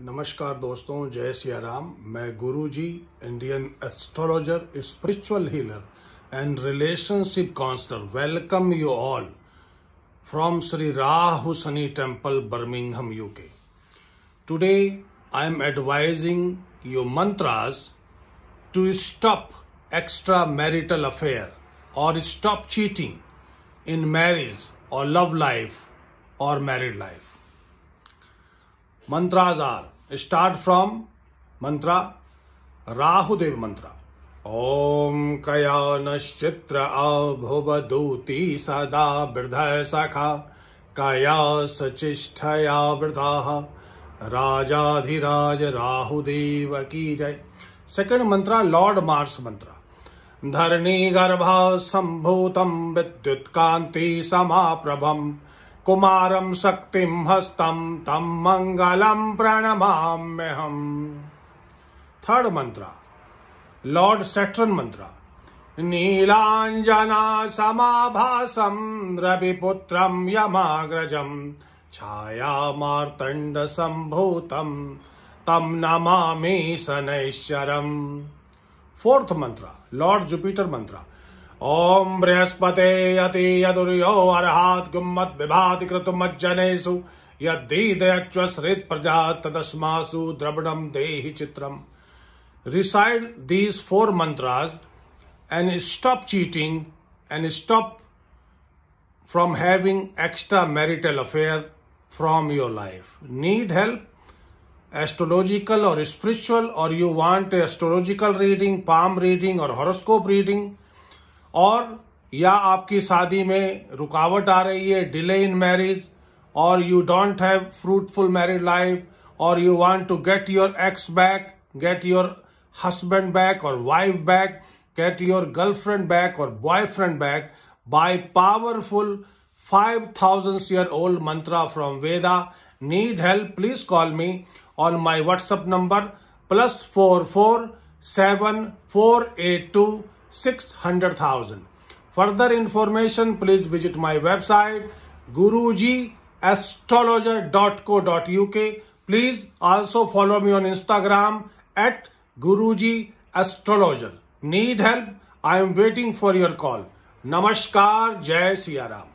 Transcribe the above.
नमस्कार दोस्तों जय सिया राम मैं Guruji Indian astrologer spiritual healer and relationship counsellor welcome you all from Shri Rahu Shani temple Birmingham UK today I am advising you mantras to stop extra marital affair और stop cheating in marriage और love life और married life are mantras are start from mantra Om mantra. ॐ अभुव दूती सदा वृधय सखा कया सचिष्ठया वृताः राजाधिराज राहुदेव की जय सेकंड मंत्रा लॉर्ड मार्स मंत्र धरणी गर्भ संभूतम विद्युत कांति समाप्रभम कुमारं शक्तिं हस्तं तं मङ्गलं प्रणमाम्यहं third mantra lord Saturn mantra नीलाञ्जना समाभासं छाया यमाग्रजं संभूतम तम नमामि शनैश्चरम् fourth mantra lord Jupiter mantra Om बृहस्पते अति यदुर्यो अर्हात गुम्मत विभात कृतमज्जनेशु यदीदयच्व श्रेत प्रजा तदस्मासु द्रवणम दे चित्रम recite these four mantras and stop cheating and stop from having extra marital affair from your life need help astrological और स्पिरिचुअल और you want astrological reading palm reading और हॉरोस्कोप रीडिंग और या आपकी शादी में रुकावट आ रही है डिले इन मैरिज और you don't have fruitful married life और you want to get your ex back get your husband back और wife back get your girlfriend back और boyfriend back by powerful five thousand year old mantra from Veda need help please call me on my WhatsApp number plus four four seven four eight two 600,000. Further information, please visit my website gurujiastrologer.co.uk. Please also follow me on Instagram at GurujiAstrologer. Need help? I am waiting for your call. Namaskar, Jai Ram.